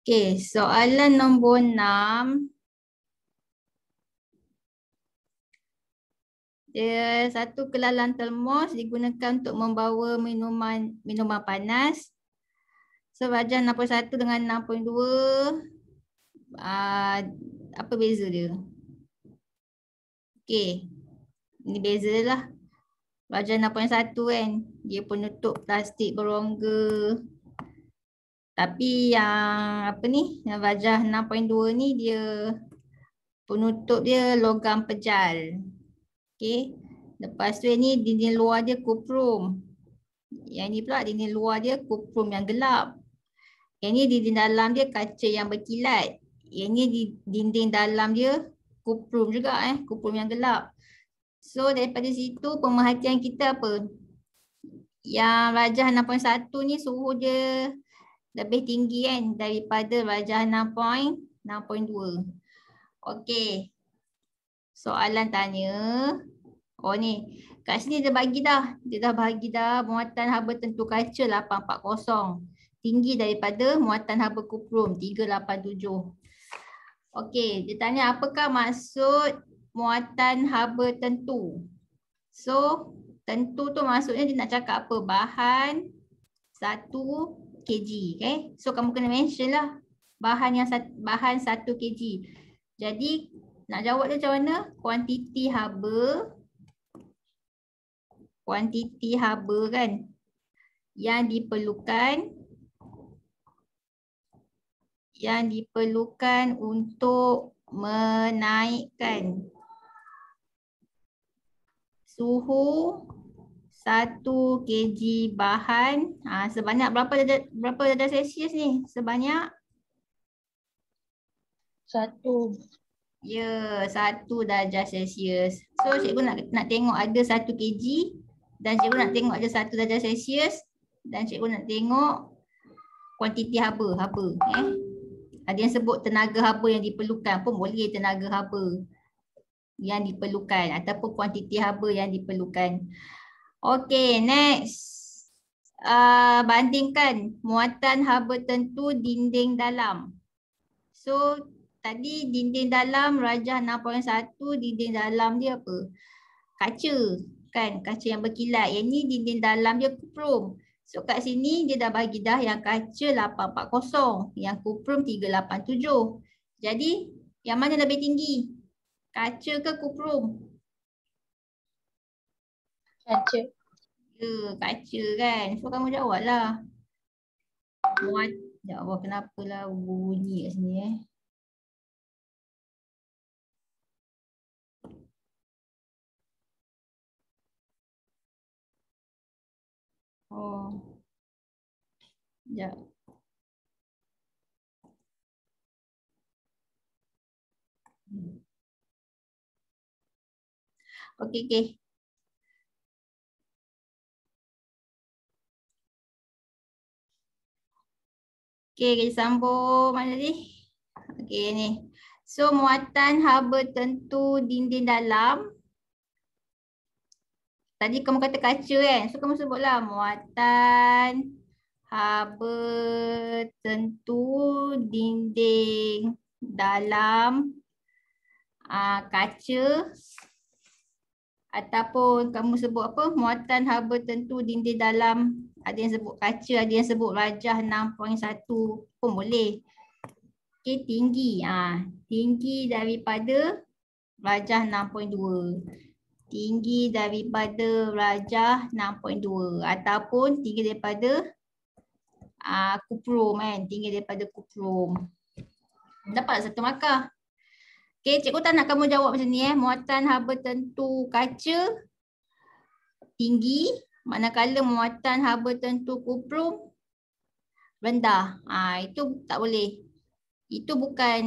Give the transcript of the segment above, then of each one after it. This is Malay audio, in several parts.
Okay, soalan nombor enam. Satu kelalan termos digunakan untuk membawa minuman minuman panas. So Sebajan 61 dengan 62. Uh, ah, apa beza dia? Okay. Ini beza lah. Bajan 6.1 kan. Dia penutup plastik berongga. Tapi yang apa ni, yang wajah 6.2 ni dia penutup dia logam pejal. Okay. Lepas tu ni dinding luar dia kuprum. Yang ni pula dinding luar dia kuprum yang gelap. Yang ni dinding dalam dia kaca yang berkilat. Yang ni di dinding dalam dia kuprum juga eh, kuprum yang gelap. So daripada situ pemerhatian kita apa? Yang wajah 6.1 ni suhu dia lebih tinggi kan daripada rajah 6.2. Okey. Soalan tanya. Oh ni. Kat sini dia bagi dah. Dia dah bagi dah muatan haba tentu kaca 840. Tinggi daripada muatan haba kuprum 387. Okey. Dia tanya apakah maksud muatan haba tentu? So tentu tu maksudnya dia nak cakap apa? Bahan satu kg okay? So kamu kena mention lah Bahan yang bahan 1 kg Jadi nak jawab dia macam mana Kuantiti haba Kuantiti haba kan Yang diperlukan Yang diperlukan untuk menaikkan Suhu satu kg bahan ha, sebanyak berapa dadah, berapa dadah celsius ni? Sebanyak? satu. Ya, yeah, satu dadah celsius. So cikgu nak nak tengok ada satu kg dan cikgu nak tengok ada satu dadah celsius dan cikgu nak tengok kuantiti haba, haba. Eh? Ada yang sebut tenaga haba yang diperlukan pun boleh tenaga haba yang diperlukan ataupun kuantiti haba yang diperlukan. Okay, next. Uh, bandingkan muatan haba tentu dinding dalam. So, tadi dinding dalam rajah 6.1, dinding dalam dia apa? Kaca, kan? Kaca yang berkilat. Yang ni dinding dalam dia kuprum. So, kat sini dia dah bagi dah yang kaca 8.40, yang kuprum 387. Jadi, yang mana lebih tinggi? Kaca ke kuprum? Kuprum. Baca. Ya, baca kan. So kamu jawablah. Buat. Ya Allah, kenapalah bunyi kat sini eh. Oh. Ya. Hmm. Okey, okey. Okay, kita sambung mana tadi? Okay, ni. So, muatan haba tentu dinding dalam. Tadi kamu kata kaca kan? So, kamu sebutlah muatan haba tentu dinding dalam aa, ah, kaca ataupun kamu sebut apa? Muatan haba tentu dinding dalam ada yang sebut kaca, ada yang sebut rajah 6.1 pun boleh. Okey, tinggi. Ah, ha, tinggi daripada rajah 6.2. Tinggi daripada rajah 6.2 ataupun tinggi daripada ah uh, kuprum kan, tinggi daripada kuprum. Dapat satu markah. Okey, cikgu tak nak kamu jawab macam ni eh, muatan haba tentu kaca tinggi manakala muatan haba tentu kuprum rendah. Ha, itu tak boleh. Itu bukan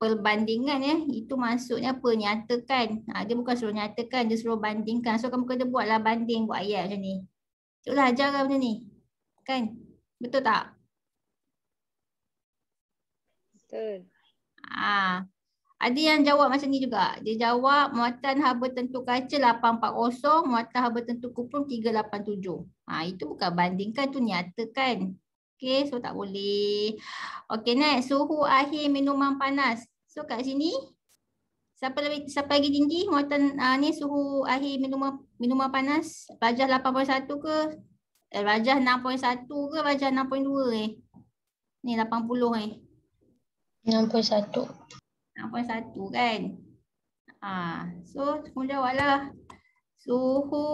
perbandingan ya. Itu maksudnya apa? Nyatakan. Ha, dia bukan suruh nyatakan, dia suruh bandingkan. So kamu kena buatlah banding buat ayat macam ni. Cikgu dah ajar kan benda ni? Kan? Betul tak? Betul. Ah. Ha. Ada yang jawab macam ni juga. Dia jawab muatan haba tentu kaca 840, muatan haba tentu kupon 387. Ha, itu bukan bandingkan, tu nyata kan. Okay, so tak boleh. Okay, next. Suhu akhir minuman panas. So kat sini, siapa lebih? siapa lagi tinggi muatan uh, ni suhu akhir minuman minuman panas? Rajah 8.1 ke? Eh, rajah 6.1 ke? Rajah 6.2 eh? Ni 80 eh? poin satu kan. Ha, so cuma jawablah. Suhu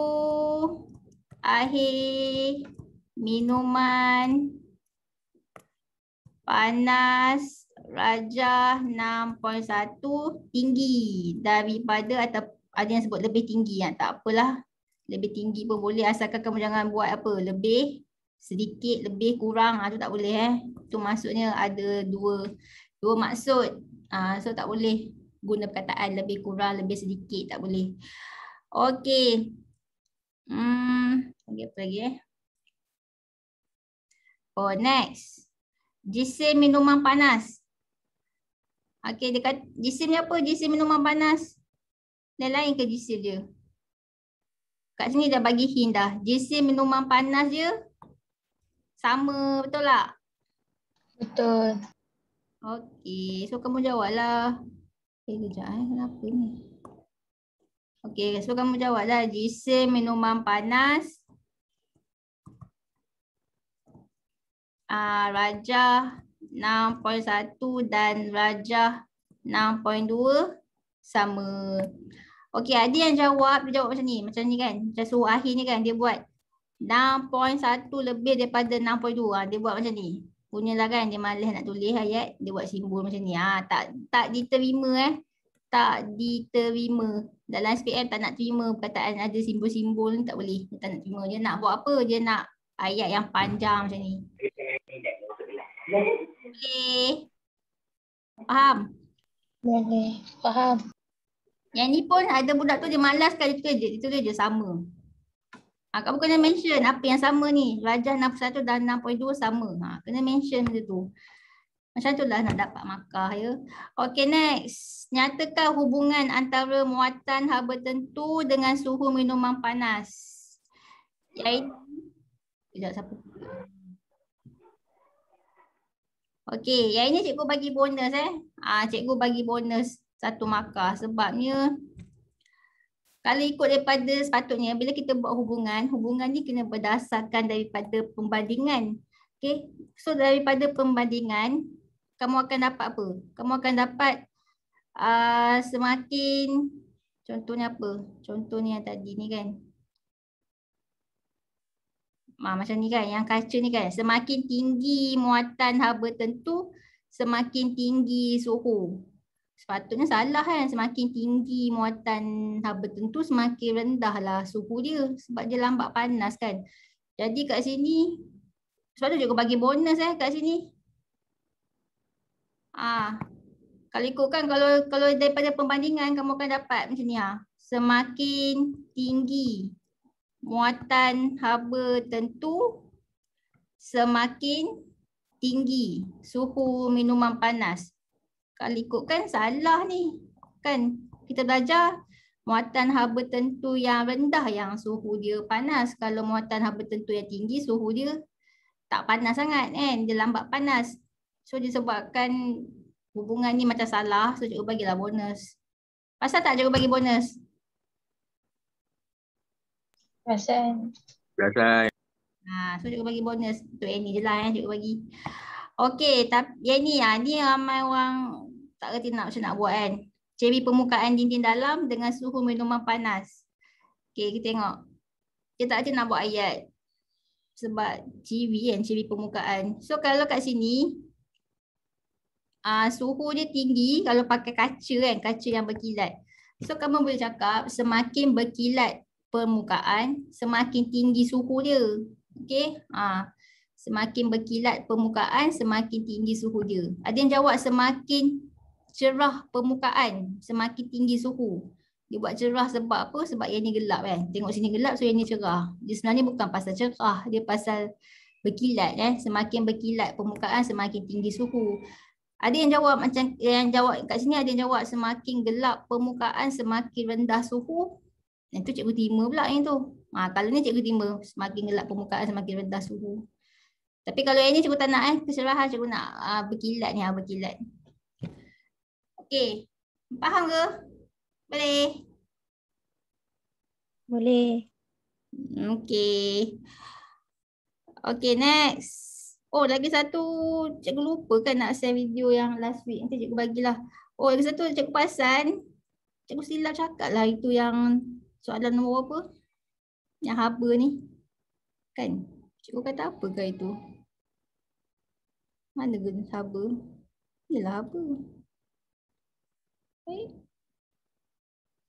akhir minuman panas rajah 6.1 tinggi daripada atau ada yang sebut lebih tinggi ah tak apalah lebih tinggi pun boleh asalkan kamu jangan buat apa lebih sedikit lebih kurang ah tu tak boleh eh tu maksudnya ada dua dua maksud. Uh, ah, so tak boleh guna perkataan lebih kurang, lebih sedikit. Tak boleh. Okay. Hmm, okay apa lagi eh? Oh next. Jisim minuman panas. Okay dekat jisim ni apa? Jisim minuman panas. Lain-lain ke jisim dia? Kat sini dah bagi hint dah. Jisim minuman panas dia sama betul tak? Betul. Okey, so kamu jawablah. Okey, eh, kejap eh. Kenapa ni? Okey, so kamu jawablah. Jisim minuman panas. Uh, Raja 6.1 dan Raja 6.2 sama. Okey, ada yang jawab. Dia jawab macam ni. Macam ni kan. Macam suruh akhir ni kan. Dia buat 6.1 lebih daripada 6.2. Ah, dia buat macam ni punya lah kan dia malas nak tulis ayat dia buat simbol macam ni ah tak tak diterima eh tak diterima dalam SPM tak nak terima perkataan ada simbol-simbol ni tak boleh dia tak nak terima dia nak buat apa dia nak ayat yang panjang macam ni boleh faham boleh faham yang ni pun ada budak tu dia malas kan dia tulis dia, dia je sama Ha, kamu kena mention apa yang sama ni. Rajah 61 dan 6.2 sama. Ha, kena mention benda tu. Macam tu lah nak dapat makah ya. Okay next. Nyatakan hubungan antara muatan haba tentu dengan suhu minuman panas. Sekejap siapa. Okay. Yang ini cikgu bagi bonus eh. Ha, cikgu bagi bonus satu makah. Sebabnya kalau ikut daripada sepatutnya bila kita buat hubungan hubungan ni kena berdasarkan daripada pembandingan okay? so daripada pembandingan kamu akan dapat apa kamu akan dapat uh, semakin contohnya apa contohnya yang tadi ni kan Ha, macam ni kan, yang kaca ni kan, semakin tinggi muatan haba tentu, semakin tinggi suhu sepatutnya salah kan semakin tinggi muatan haba tentu semakin rendah lah suhu dia sebab dia lambat panas kan jadi kat sini sebab tu juga bagi bonus eh kat sini ah kalau ikutkan kalau kalau daripada pembandingan kamu akan dapat macam ni ah semakin tinggi muatan haba tentu semakin tinggi suhu minuman panas kalau kan salah ni kan kita belajar muatan haba tentu yang rendah yang suhu dia panas kalau muatan haba tentu yang tinggi suhu dia tak panas sangat kan dia lambat panas so disebabkan hubungan ni macam salah so cikgu bagilah bonus pasal tak cikgu bagi bonus Terima kasih. Terima kasih. Ha, so cikgu bagi bonus untuk Annie je lah eh, cikgu bagi. Okey, tapi ya ni ah ni ramai orang tak reti nak macam nak buat kan. Cebi permukaan dinding dalam dengan suhu minuman panas. Okey, kita tengok. Kita tak ada nak buat ayat sebab CV kan, CV permukaan. So kalau kat sini uh, suhu dia tinggi kalau pakai kaca kan, kaca yang berkilat. So kamu boleh cakap semakin berkilat permukaan, semakin tinggi suhu dia. Okey, uh, semakin berkilat permukaan semakin tinggi suhu dia. Ada yang jawab semakin cerah permukaan semakin tinggi suhu. Dia buat cerah sebab apa? Sebab yang ni gelap kan. Tengok sini gelap so yang ni cerah. Dia sebenarnya bukan pasal cerah, dia pasal berkilat eh. Semakin berkilat permukaan semakin tinggi suhu. Ada yang jawab macam yang jawab kat sini ada yang jawab semakin gelap permukaan semakin rendah suhu. Itu cikgu Timur pula yang tu. Ha, kalau ni cikgu Timur semakin gelap permukaan semakin rendah suhu. Tapi kalau yang ni cikgu tak nak eh, keserahan cikgu nak uh, berkilat ni, uh, berkilat. Okey. Faham ke? Boleh. Boleh. Hmm, okey. Okey, next. Oh, lagi satu cikgu lupa kan nak share video yang last week. Nanti cikgu bagilah. Oh, lagi satu cikgu pasan. Cikgu silap cakap lah itu yang soalan nombor apa? Yang haba ni. Kan? Cikgu kata apakah itu? Mana guna saba? Yalah apa? Eh?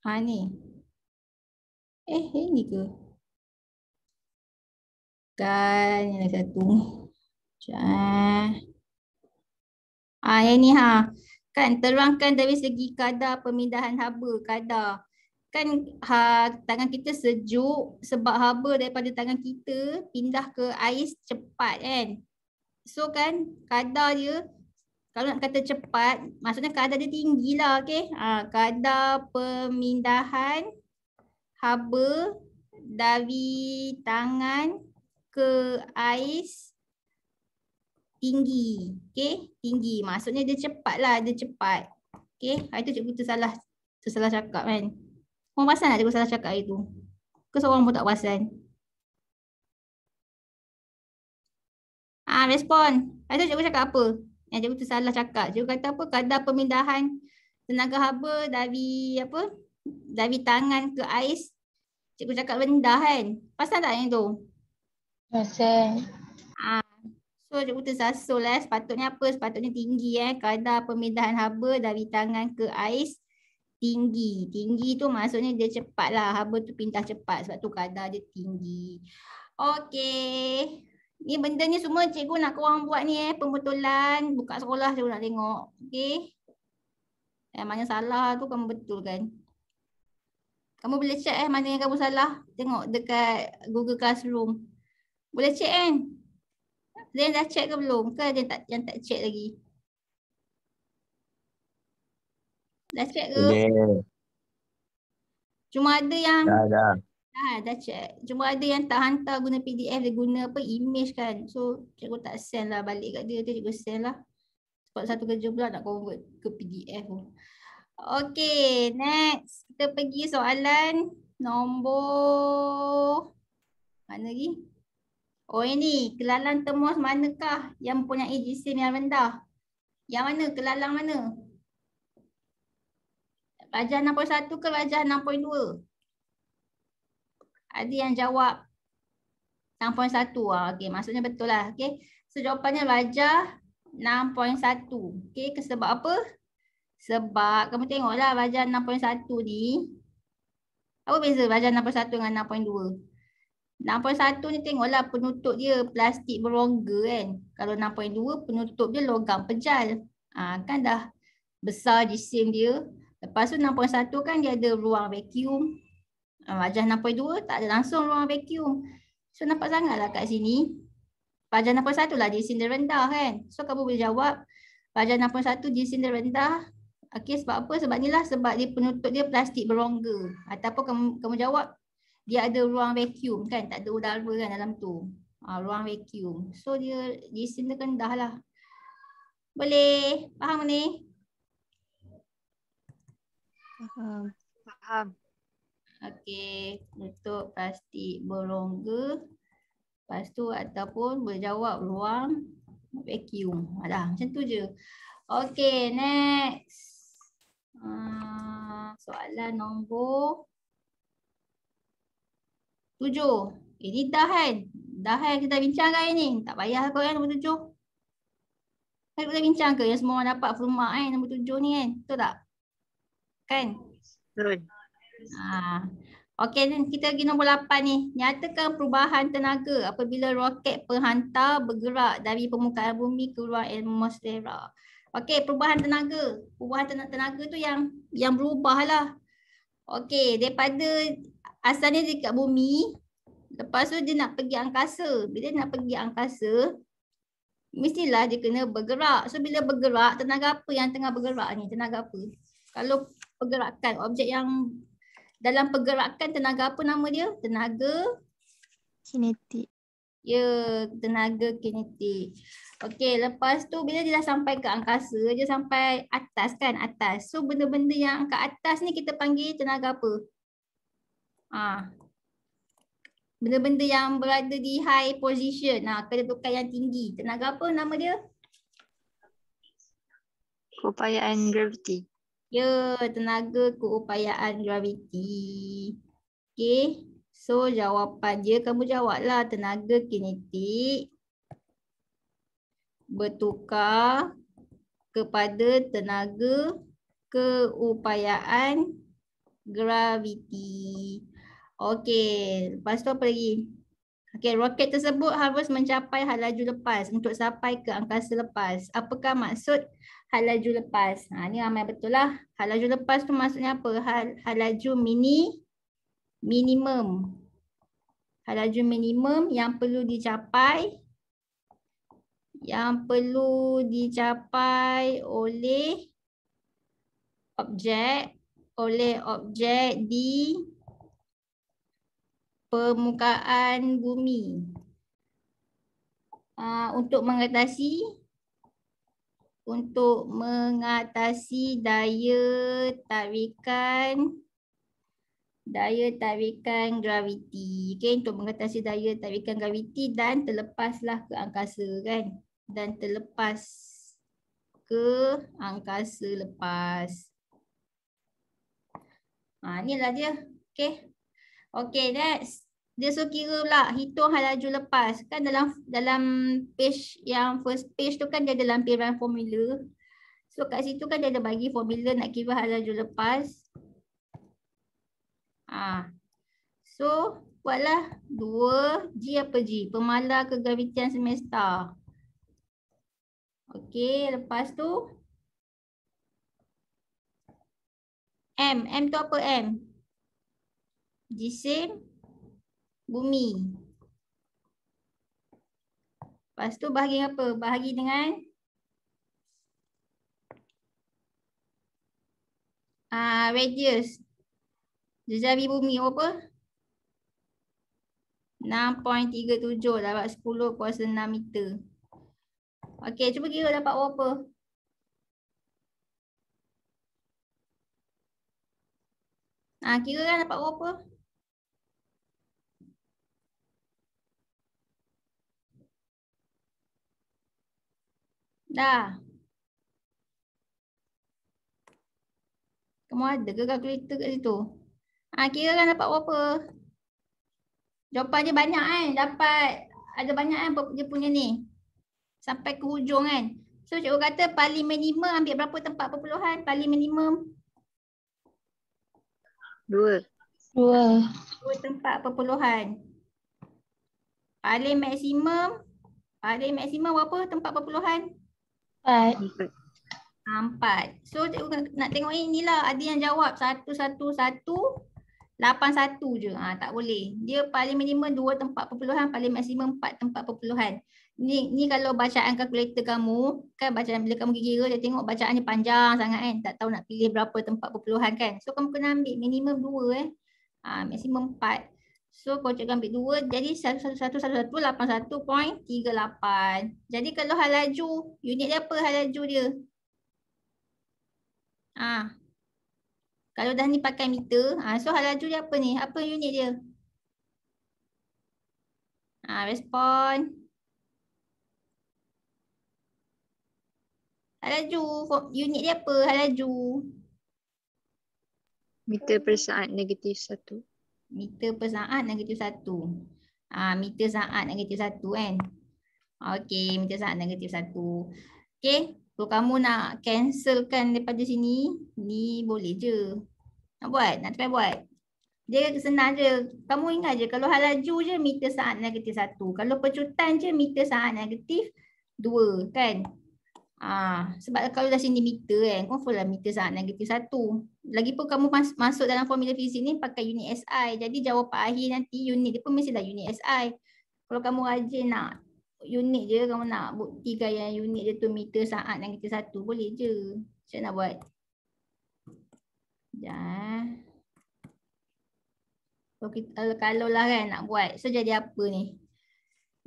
Ha ni. Eh, eh ni ke? Kan, ini satu. Sekejap. Ha, yang ni ha. Kan, terangkan dari segi kadar pemindahan haba, kadar. Kan ha, tangan kita sejuk sebab haba daripada tangan kita pindah ke ais cepat kan. So kan kadar dia kalau nak kata cepat maksudnya kadar dia tinggilah okey. Ha, kadar pemindahan haba dari tangan ke ais tinggi. okay? tinggi. Maksudnya dia cepat lah, dia cepat. Okey, hari tu cikgu tersalah tersalah cakap kan. Kau pasal nak cikgu salah cakap hari tu? Ke seorang pun tak pasal. Ah, respon. Saya cikgu cakap apa? Yang cikgu tu salah cakap. Cikgu kata apa? Kadar pemindahan tenaga haba dari apa? Dari tangan ke ais. Cikgu cakap rendah kan? Pasal tak yang tu? Pasal. Ah. So cikgu tersasul eh. Sepatutnya apa? Sepatutnya tinggi eh. Kadar pemindahan haba dari tangan ke ais. Tinggi. Tinggi tu maksudnya dia cepat lah. Haba tu pindah cepat. Sebab tu kadar dia tinggi. Okay. Ni benda ni semua cikgu nak korang buat ni eh pembetulan buka sekolah cikgu nak tengok. Okey. Eh mana salah tu kamu betul kan? Kamu boleh check eh mana yang kamu salah. Tengok dekat Google Classroom. Boleh check kan? Eh? Zain dah check ke belum? Ke ada tak yang tak check lagi? Dah check ke? Yeah. Cuma ada yang dah, dah. Ha, dah check. Cuma ada yang tak hantar guna PDF, dia guna apa image kan. So cikgu tak send lah balik kat dia, tu cikgu send lah. Sebab satu kerja pula nak convert ke PDF tu. Okay, next. Kita pergi soalan nombor mana lagi? Oh ini, kelalang temus manakah yang punya jisim yang rendah? Yang mana? Kelalang mana? Rajah 6.1 ke Rajah 6.2? Ada yang jawab 6.1. Ah, okey, maksudnya betul lah. okey. So jawapannya Rajah 6.1. Okay, sebab apa? Sebab kamu tengoklah Rajah 6.1 ni. Apa beza Rajah 6.1 dengan 6.2? 6.1 ni tengoklah penutup dia plastik berongga kan. Kalau 6.2 penutup dia logam pejal. Ha, kan dah besar jisim dia. Lepas tu 6.1 kan dia ada ruang vacuum. Pajar ah, 6.2 tak ada langsung ruang vacuum. So nampak sangatlah kat sini. Pajar 6.1 lah di rendah kan. So kamu boleh jawab pajar 6.1 di sinder rendah. Okey sebab apa? Sebab ni lah, sebab dia penutup dia plastik berongga. Ataupun kamu kamu jawab dia ada ruang vacuum kan. Tak ada udara kan dalam tu. Ha, ruang vacuum. So dia di sinder rendah lah. Boleh. Faham ni? Faham. Faham. Okey, untuk pasti berongga. Lepas tu ataupun berjawab ruang vacuum. Ada macam tu je. Okey, next. Ah, soalan nombor tujuh. Eh, ni dah kan? Dah kan kita bincang kan ini. Tak payah kau kan nombor tujuh. Kan kita bincang ke yang semua orang dapat full mark kan nombor tujuh ni kan? Betul tak? Kan? Betul. Ah. Okey, dan kita pergi nombor 8 ni. Nyatakan perubahan tenaga apabila roket penghantar bergerak dari permukaan bumi ke luar atmosfera. Okey, perubahan tenaga. Perubahan tenaga, tenaga tu yang yang lah Okey, daripada asalnya dekat bumi, lepas tu dia nak pergi angkasa. Bila dia nak pergi angkasa, mestilah dia kena bergerak. So bila bergerak, tenaga apa yang tengah bergerak ni? Tenaga apa? Kalau pergerakan objek yang dalam pergerakan tenaga apa nama dia? Tenaga kinetik. Ya, yeah, tenaga kinetik. Okey, lepas tu bila dia dah sampai ke angkasa, dia sampai atas kan, atas. So benda-benda yang ke atas ni kita panggil tenaga apa? Ah. Benda-benda yang berada di high position. Nah, ha, kedudukan yang tinggi. Tenaga apa nama dia? Upayaan gravity. Ya, tenaga keupayaan graviti. Okay. So, jawapan dia. Kamu jawablah tenaga kinetik bertukar kepada tenaga keupayaan graviti. Okay. Lepas tu apa lagi? Okay, roket tersebut harus mencapai halaju lepas untuk sampai ke angkasa lepas. Apakah maksud? halaju lepas. Ha, ni ramai betul lah. Halaju lepas tu maksudnya apa? Hal, halaju mini, minimum. Halaju minimum yang perlu dicapai. Yang perlu dicapai oleh objek. Oleh objek di permukaan bumi. Uh, untuk mengatasi untuk mengatasi daya tarikan daya tarikan graviti. Okay, untuk mengatasi daya tarikan graviti dan terlepaslah ke angkasa kan. Dan terlepas ke angkasa lepas. Ha, inilah dia. Okay. Okay, next dia so kira pula hitung hal laju lepas kan dalam dalam page yang first page tu kan dia ada lampiran formula so kat situ kan dia ada bagi formula nak kira hal laju lepas ah so buatlah 2g apa g pemalar kegravitian semesta okey lepas tu m m tu apa m g same bumi. Lepas tu bahagi apa? Bahagi dengan uh, radius. Jejari bumi apa? 6.37 dapat 10 kuasa 6 meter. Okey, cuba kira dapat berapa? Ah, kira kan dapat berapa? Dah. Kamu ada ke kalkulator kat situ? Ha, kira kan dapat berapa? Jawapan dia banyak kan? Dapat ada banyak kan dia punya ni? Sampai ke hujung kan? So cikgu kata paling minimum ambil berapa tempat perpuluhan? Paling minimum? Dua. Dua. Dua tempat perpuluhan. Paling maksimum? Paling maksimum berapa tempat perpuluhan? Empat. Ah, empat. So cikgu nak tengok inilah ada yang jawab satu satu satu lapan satu je. Ha, tak boleh. Dia paling minimum dua tempat perpuluhan, paling maksimum empat tempat perpuluhan. Ni, ni kalau bacaan kalkulator kamu, kan bacaan bila kamu kira-kira dia tengok bacaannya panjang sangat kan. Tak tahu nak pilih berapa tempat perpuluhan kan. So kamu kena ambil minimum dua eh. Ha, maksimum empat. So kocok ambil dua jadi 1111881.38. Jadi kalau hal laju unit dia apa hal laju dia? Ah. Kalau dah ni pakai meter, ah so hal laju dia apa ni? Apa unit dia? Ah respon. Hal laju unit dia apa? Hal laju. Meter per saat negatif satu meter per saat negatif satu, Ah meter saat negatif satu kan. Okey, meter saat negatif satu, Okey, kalau so, kamu nak cancelkan daripada sini, ni boleh je. Nak buat, nak try buat. Dia senang je. Kamu ingat je kalau hal laju je meter saat negatif satu, Kalau percutan je meter saat negatif dua kan? Ah, sebab kalau dah sini meter kan, confirmlah meter saat negatif satu lagipun kamu mas- masuk dalam formula fizik ni pakai unit SI. Jadi jawapan akhir nanti unit dia pun mestilah unit SI. Kalau kamu rajin nak unit je, kamu nak bukti gaya unit dia tu meter saat dan kita satu boleh je. Saya nak buat. Ya. Kalau kita, eh, kalau lah kan nak buat. So jadi apa ni?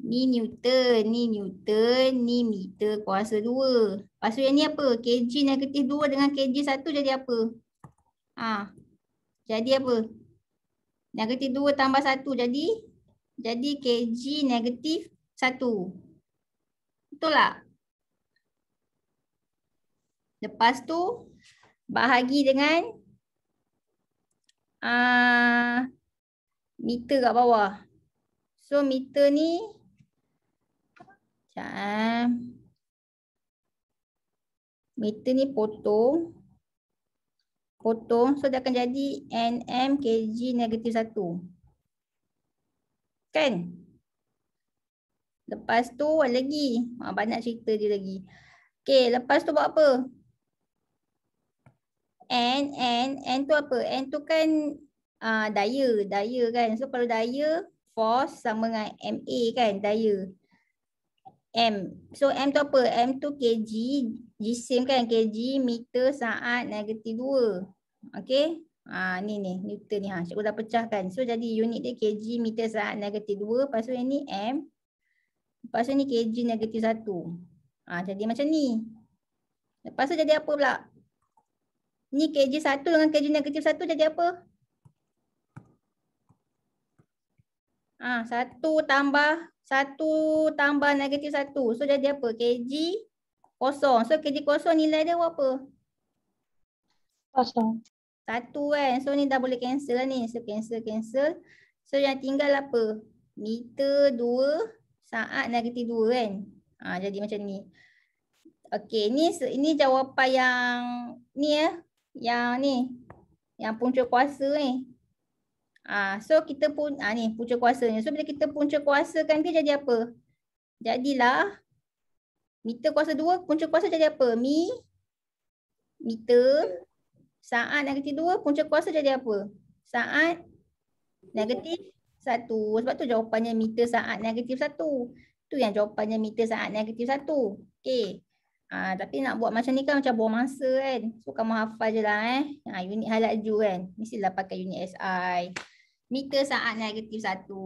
Ni Newton, ni Newton, ni meter kuasa 2. Lepas tu yang ni apa? KG negatif 2 dengan KG 1 jadi apa? Ha. Jadi apa? Negatif 2 tambah 1 jadi jadi kg negatif 1. Betul tak? Lepas tu bahagi dengan uh, meter kat bawah. So meter ni macam meter ni potong kotor so dia akan jadi nm kg negatif 1 kan lepas tu lagi ha, banyak cerita dia lagi okey lepas tu buat apa n n n tu apa n tu kan uh, daya daya kan so kalau daya force sama dengan ma kan daya M. So M tu apa? M tu kg jisim kan kg meter saat negatif 2. Okay. Ha, ni ni Newton ni ha. Cikgu dah pecahkan. So jadi unit dia kg meter saat negatif 2. Lepas tu yang ni M. Lepas tu ni kg negatif 1. Ha, jadi macam ni. Lepas tu jadi apa pula? Ni kg 1 dengan kg negatif 1 jadi apa? Ah, ha, 1 tambah satu tambah negatif satu. So jadi apa? Kg kosong. So kg kosong nilai dia berapa? Kosong. Satu kan. So ni dah boleh cancel lah ni. So cancel, cancel. So yang tinggal apa? Meter dua saat negatif dua kan. Ha, jadi macam ni. Okay ni, ni jawapan yang ni ya. Eh. Yang ni. Yang punca kuasa ni. Eh. Ah, so kita pun ah ni punca kuasanya. So bila kita punca kuasakan dia jadi apa? Jadilah meter kuasa 2 punca kuasa jadi apa? Mi meter saat negatif 2 punca kuasa jadi apa? Saat negatif 1. Sebab tu jawapannya meter saat negatif 1. Tu yang jawapannya meter saat negatif 1. Okay. Ah, tapi nak buat macam ni kan macam buang masa kan. So kamu hafal je lah eh. Ah, unit halat ju kan. Mestilah pakai unit SI meter saat negatif satu.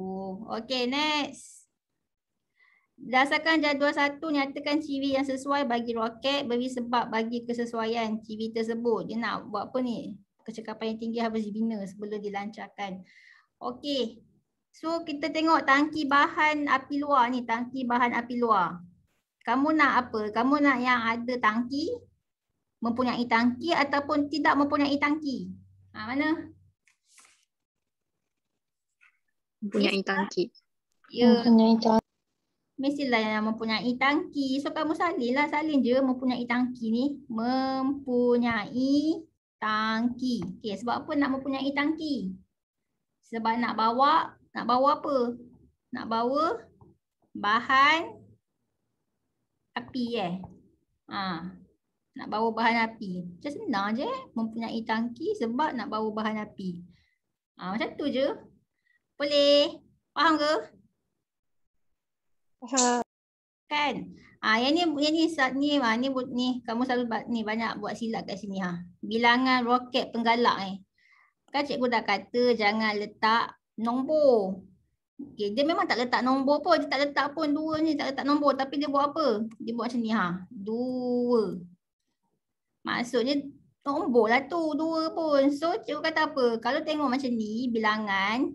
Okay, next. Dasarkan jadual satu, nyatakan ciri yang sesuai bagi roket beri sebab bagi kesesuaian ciri tersebut. Dia nak buat apa ni? Kecekapan yang tinggi harus dibina sebelum dilancarkan. Okay. So, kita tengok tangki bahan api luar ni. Tangki bahan api luar. Kamu nak apa? Kamu nak yang ada tangki, mempunyai tangki ataupun tidak mempunyai tangki. Ha, mana? Mana? mempunyai lah. tangki. Ya. Mempunyai tangki. Mestilah yang mempunyai tangki. So kamu salin lah. Salin je mempunyai tangki ni. Mempunyai tangki. Okay, sebab apa nak mempunyai tangki? Sebab nak bawa, nak bawa apa? Nak bawa bahan api eh. Ha. Nak bawa bahan api. Macam senang je Mempunyai tangki sebab nak bawa bahan api. Ha, macam tu je. Boleh? Faham ke? Faham. Kan? ah yang ni yang ni saat ni ha, ni ni kamu selalu buat ni banyak buat silap kat sini ha. Bilangan roket penggalak ni. Eh. Kan cikgu dah kata jangan letak nombor. Okay, dia memang tak letak nombor pun. Dia tak letak pun dua ni tak letak nombor. Tapi dia buat apa? Dia buat macam ni ha. Dua. Maksudnya nombor lah tu. Dua pun. So cikgu kata apa? Kalau tengok macam ni bilangan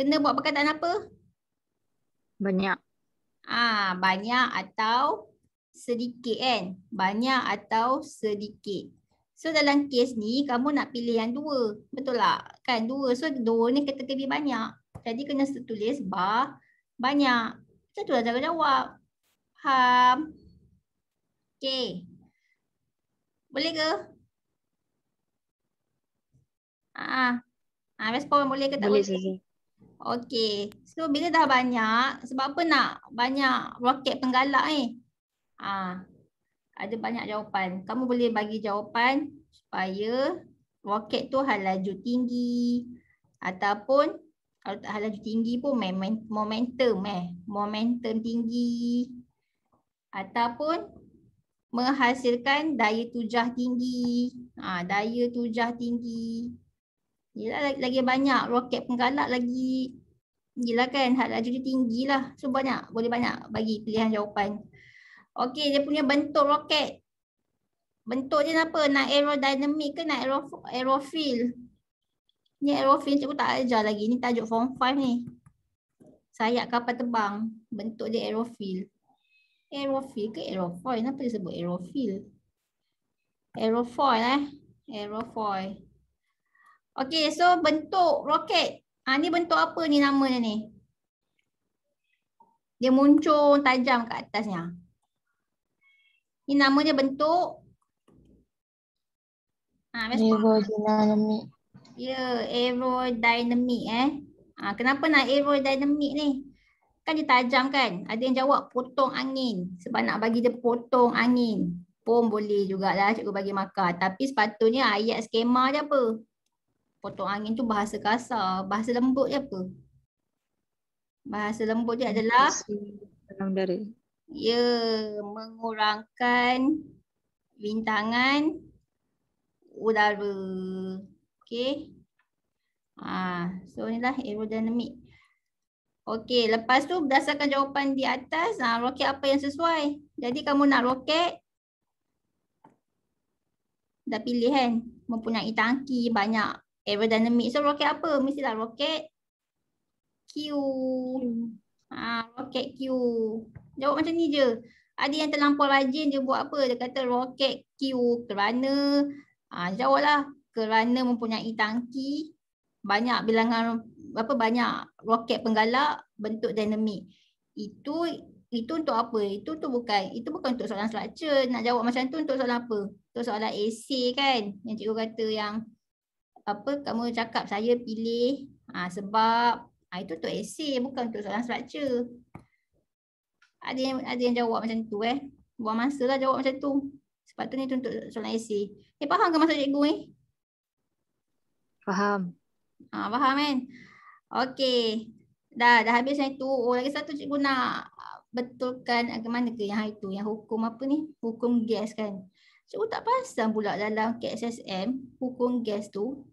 kena buat perkataan apa? Banyak. Ah, banyak atau sedikit kan? Banyak atau sedikit. So dalam kes ni kamu nak pilih yang dua. Betul tak? Kan dua. So dua ni kata lebih banyak. Jadi kena tulis bah banyak. Macam tu lah cara jawab. Faham? Okay. Boleh ke? Ah, ah respon boleh ke tak boleh? Boleh, Sisi. Okey. So bila dah banyak, sebab apa nak banyak roket penggalak ni? Eh? Ha, ada banyak jawapan. Kamu boleh bagi jawapan supaya roket tu halaju tinggi ataupun kalau tak halaju tinggi pun momentum eh. Momentum tinggi ataupun menghasilkan daya tujah tinggi. Ha, daya tujah tinggi. Yelah lagi banyak roket penggalak lagi Yelah kan hak laju dia tinggi lah So banyak boleh banyak bagi pilihan jawapan Okay dia punya bentuk roket Bentuk dia apa nak aerodynamic ke nak aerofil Ni aerofil cikgu tak ajar lagi ni tajuk form 5 ni Sayap kapal terbang bentuk dia aerofil Aerofil ke aerofoil kenapa dia sebut aerofil Aerofoil eh Aerofoil Okey, so bentuk roket. Ha, ni bentuk apa ni namanya ni? Dia muncul tajam kat atasnya. Ni namanya bentuk. Ha, aerodynamic. Ya, yeah, aerodinamik eh. Ah kenapa nak aerodinamik ni? Kan dia tajam kan? Ada yang jawab potong angin. Sebab nak bagi dia potong angin. Pun boleh jugalah cikgu bagi makan. Tapi sepatutnya ayat skema je apa? potong angin tu bahasa kasar. Bahasa lembut dia apa? Bahasa lembut dia adalah tenang dari. Ya, mengurangkan rintangan udara. Okey. Ha, so inilah aerodinamik. Okey, lepas tu berdasarkan jawapan di atas, ha, roket apa yang sesuai? Jadi kamu nak roket dah pilih kan? Mempunyai tangki banyak aerodynamic. So roket apa? Mestilah roket Q. Ha, roket Q. Jawab macam ni je. Ada yang terlampau rajin dia buat apa? Dia kata roket Q kerana ha, jawablah kerana mempunyai tangki banyak bilangan apa banyak roket penggalak bentuk dinamik. Itu itu untuk apa? Itu tu bukan. Itu bukan untuk soalan structure. Nak jawab macam tu untuk soalan apa? Untuk soalan AC kan. Yang cikgu kata yang apa kamu cakap saya pilih ha, sebab ha, itu untuk essay bukan untuk soalan structure. Ada yang, ada yang jawab macam tu eh. Buang masa lah jawab macam tu. Sebab tu ni tu untuk soalan essay. Eh faham ke maksud cikgu ni? Eh? Faham. Ha, faham kan? Okay. Dah dah habis yang tu. Oh lagi satu cikgu nak betulkan ke mana ke yang itu yang hukum apa ni hukum gas kan cikgu tak pasang pula dalam KSSM hukum gas tu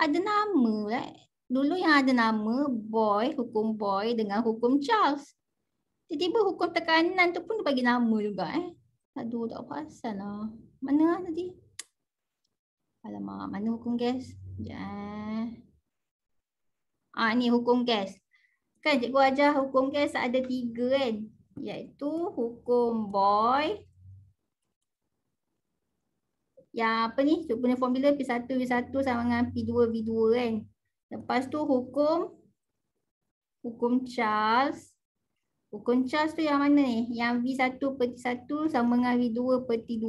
ada nama eh. Dulu yang ada nama boy, hukum boy dengan hukum Charles. Tiba-tiba hukum tekanan tu pun dia bagi nama juga eh. Aduh tak perasan lah. Mana lah tadi? Alamak, mana hukum gas? Ya, eh. Ah, ni hukum gas. Kan cikgu ajar hukum gas ada tiga kan. Iaitu hukum boy, yang apa ni punya formula P1 V1 sama dengan P2 V2 kan. Lepas tu hukum hukum Charles hukum Charles tu yang mana ni? Yang V1 per T1 sama dengan V2 per T2.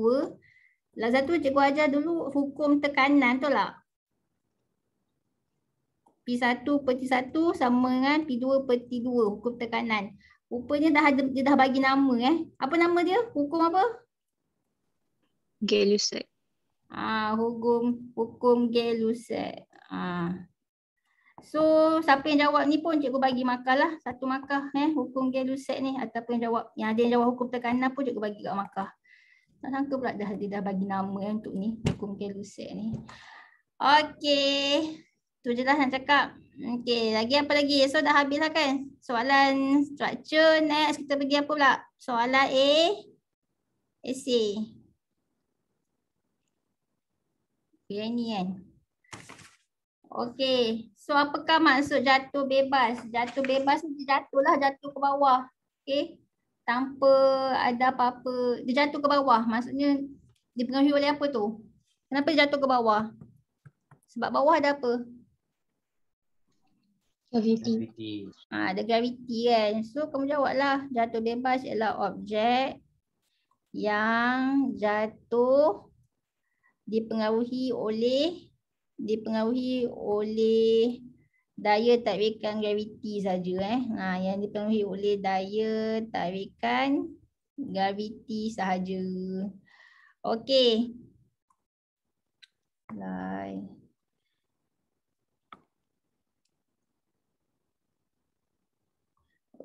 Lepas tu cikgu ajar dulu hukum tekanan tu lah. P1 per T1 sama dengan P2 per T2 hukum tekanan. Rupanya dah ada, dia dah bagi nama eh. Apa nama dia? Hukum apa? Gay-Lussac uh, hukum hukum geluset. Uh. Ah. So siapa yang jawab ni pun cikgu bagi markah lah. Satu markah eh, hukum geluset ni ataupun yang jawab yang ada yang jawab hukum tekanan pun cikgu bagi kat markah. Tak sangka pula dah, dia dah bagi nama eh, untuk ni hukum geluset ni. Okay. Tu je lah nak cakap. Okay. Lagi apa lagi? So dah habis lah kan? Soalan structure next. Kita pergi apa pula? Soalan A. AC. Yeni kan. Okey. So apakah maksud jatuh bebas? Jatuh bebas ni lah jatuh ke bawah. Okey. Tanpa ada apa-apa. Dia jatuh ke bawah. Maksudnya dipengaruhi oleh apa tu? Kenapa dia jatuh ke bawah? Sebab bawah ada apa? Gravity. Ah, ada gravity kan. So kamu jawablah. Jatuh bebas ialah objek yang jatuh dipengaruhi oleh dipengaruhi oleh daya tarikan graviti saja eh ha, yang dipengaruhi oleh daya tarikan graviti sahaja okey lai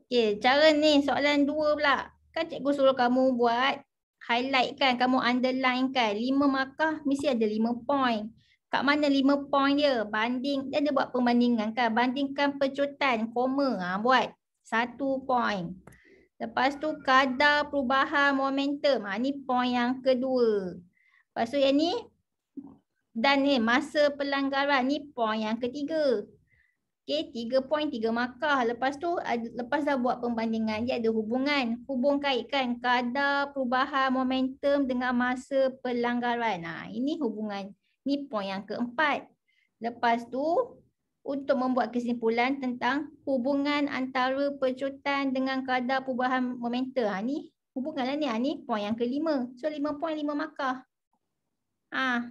okey cara ni soalan dua pula kan cikgu suruh kamu buat highlight kan, kamu underline kan. Lima markah mesti ada lima point. Kat mana lima point dia? Banding, dia ada buat perbandingan kan. Bandingkan pecutan, koma. Ha, buat satu point. Lepas tu kadar perubahan momentum. Ha, ni point yang kedua. Lepas tu yang ni, dan ni masa pelanggaran ni point yang ketiga. Okay, 3.3 markah. Lepas tu, lepas dah buat pembandingan, dia ada hubungan. Hubung kaitkan kadar perubahan momentum dengan masa pelanggaran. Nah, ha, ini hubungan. Ni poin yang keempat. Lepas tu, untuk membuat kesimpulan tentang hubungan antara pecutan dengan kadar perubahan momentum. Ha, ni hubunganlah ni. Ha, poin yang kelima. So, 5.5 markah. Ha,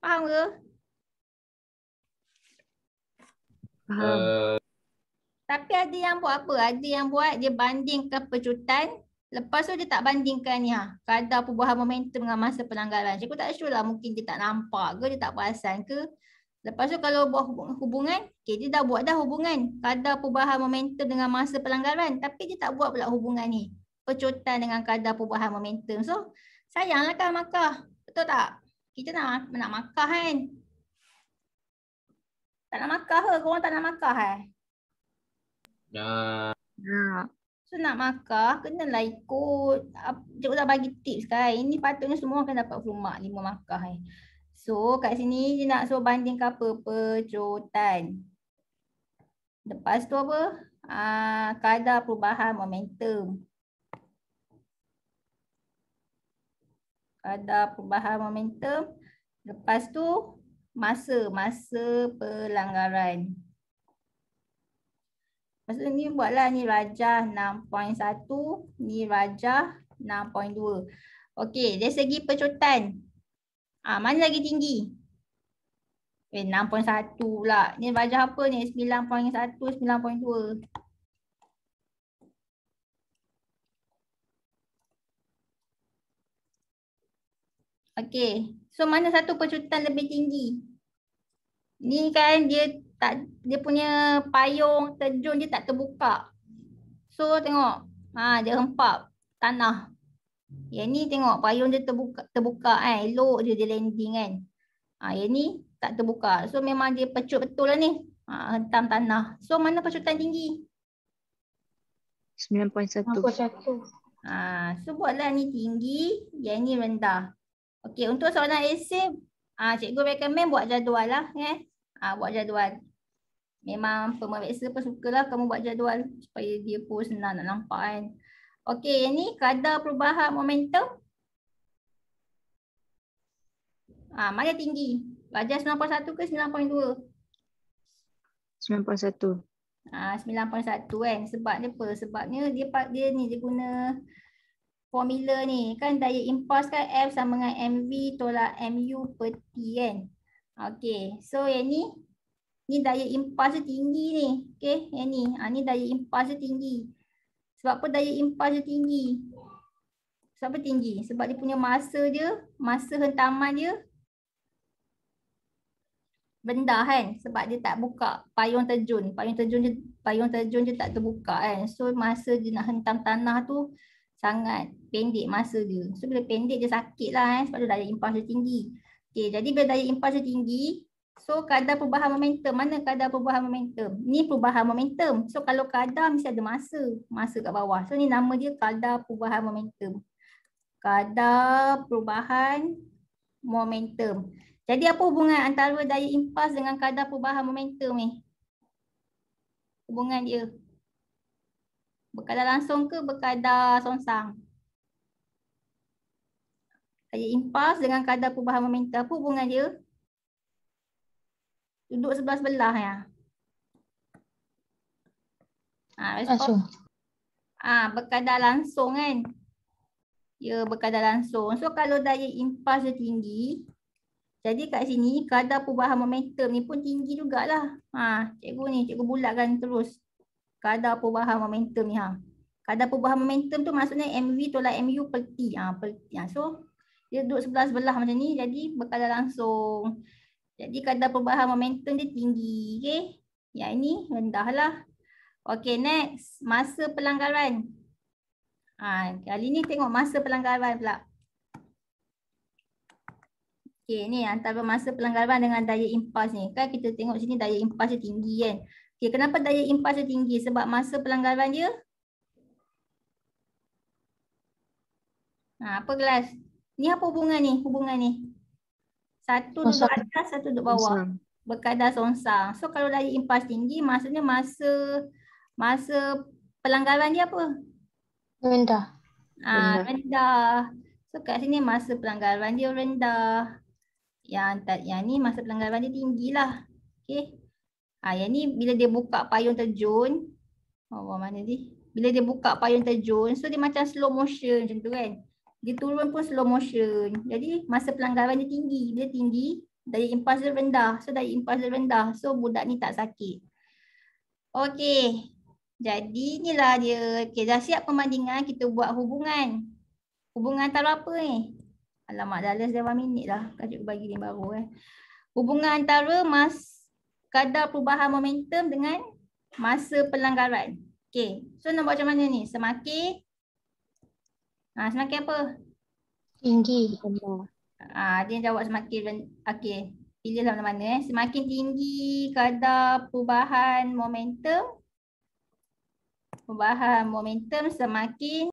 faham ke? Uh, Tapi ada yang buat apa? Ada yang buat dia bandingkan pecutan Lepas tu dia tak bandingkan ya. Kadar perubahan momentum dengan masa pelanggaran Cikgu tak sure lah mungkin dia tak nampak ke Dia tak perasan ke Lepas tu kalau buat hubungan okay, Dia dah buat dah hubungan Kadar perubahan momentum dengan masa pelanggaran Tapi dia tak buat pula hubungan ni Pecutan dengan kadar perubahan momentum So sayanglah kan makah Betul tak? Kita nak, nak makah kan tak nak makah ke? Korang tak nak makah eh? Nah. So nak makah, kenalah ikut. Cikgu dah bagi tips kan. Ini patutnya semua akan dapat full mark. Lima makah eh. So kat sini dia nak so bandingkan apa? Percutan. Lepas tu apa? Aa, ah, kadar perubahan momentum. Kadar perubahan momentum. Lepas tu masa masa pelanggaran. masa ni buatlah ni rajah 6.1, ni rajah 6.2. Okey, dari segi pecutan. Ah ha, mana lagi tinggi? Eh 6.1 pula. Ni rajah apa ni? 9.1, 9.2. Okey, So mana satu pecutan lebih tinggi? Ni kan dia tak dia punya payung terjun dia tak terbuka. So tengok. Ha dia hempap tanah. Ya ni tengok payung dia terbuka terbuka kan. Elok je dia landing kan. Ha yang ni tak terbuka. So memang dia pecut betul lah ni. Ha hentam tanah. So mana pecutan tinggi? 9.1. 9.1. Ha so buatlah ni tinggi, yang ni rendah. Okey, untuk soalan esei, ah cikgu recommend buat jadual lah, eh. Ah buat jadual. Memang pemeriksa pun sukalah kamu buat jadual supaya dia pun senang nak nampak kan. Okey, ini kadar perubahan momentum. Ah mana tinggi? Raja 91 ke 9.2? 91. Ah 9.1 kan sebab dia apa? Sebabnya dia dia ni dia guna formula ni kan daya impuls kan F sama dengan MV tolak MU per T kan. Okay so yang ni ni daya impuls dia tinggi ni. Okay yang ni ha, ni daya impuls dia tinggi. Sebab apa daya impuls dia tinggi? Sebab apa tinggi? Sebab dia punya masa dia, masa hentaman dia benda kan sebab dia tak buka payung terjun payung terjun dia payung terjun dia tak terbuka kan so masa dia nak hentam tanah tu sangat pendek masa dia. So bila pendek dia sakit lah eh, sebab dia daya impas dia tinggi. Okay, jadi bila daya impas dia tinggi, so kadar perubahan momentum. Mana kadar perubahan momentum? Ni perubahan momentum. So kalau kadar mesti ada masa. Masa kat bawah. So ni nama dia kadar perubahan momentum. Kadar perubahan momentum. Jadi apa hubungan antara daya impas dengan kadar perubahan momentum ni? Hubungan dia. Berkadar langsung ke berkadar songsang? Saya impas dengan kadar perubahan momentum. Apa hubungan dia? Duduk sebelah-sebelah ya. Ha, langsung. Ah ha, berkadar langsung kan? Ya, berkadar langsung. So kalau daya impas dia tinggi, jadi kat sini kadar perubahan momentum ni pun tinggi jugalah. Ha, cikgu ni, cikgu bulatkan terus kadar perubahan momentum ni ha. Kadar perubahan momentum tu maksudnya MV tolak MU per T. Ha, per T. Ha. So dia duduk sebelah-sebelah macam ni jadi berkadar langsung. Jadi kadar perubahan momentum dia tinggi. Okay. Yang ini rendah lah. Okay next. Masa pelanggaran. Ha, kali ni tengok masa pelanggaran pula. Okay ni antara masa pelanggaran dengan daya impas ni. Kan kita tengok sini daya impas dia tinggi kan. Okey, kenapa daya impas dia tinggi? Sebab masa pelanggaran dia. Ha, apa kelas? Ni apa hubungan ni? Hubungan ni. Satu masa duduk atas, satu duduk bawah. Masa. Berkadar songsang. So kalau daya impas tinggi, maksudnya masa masa pelanggaran dia apa? Rendah. Ha, rendah. So kat sini masa pelanggaran dia rendah. Yang yang ni masa pelanggaran dia tinggi lah. Okay. Ha, yang ni bila dia buka payung terjun oh, mana ni? Bila dia buka payung terjun So dia macam slow motion macam tu kan Dia turun pun slow motion Jadi masa pelanggaran dia tinggi dia tinggi dari impas dia rendah So dari impas dia rendah So budak ni tak sakit Okey, Jadi inilah dia okay, Dah siap pembandingan kita buat hubungan Hubungan antara apa ni? Alamak dah less 1 minit lah Kajuk bagi ni baru eh Hubungan antara mas kadar perubahan momentum dengan masa pelanggaran. Okey. So nak buat macam mana ni? Semakin Ah, semakin apa? Tinggi. semua. Ah, dia jawab semakin okey. Pilihlah mana, mana eh. Semakin tinggi kadar perubahan momentum perubahan momentum semakin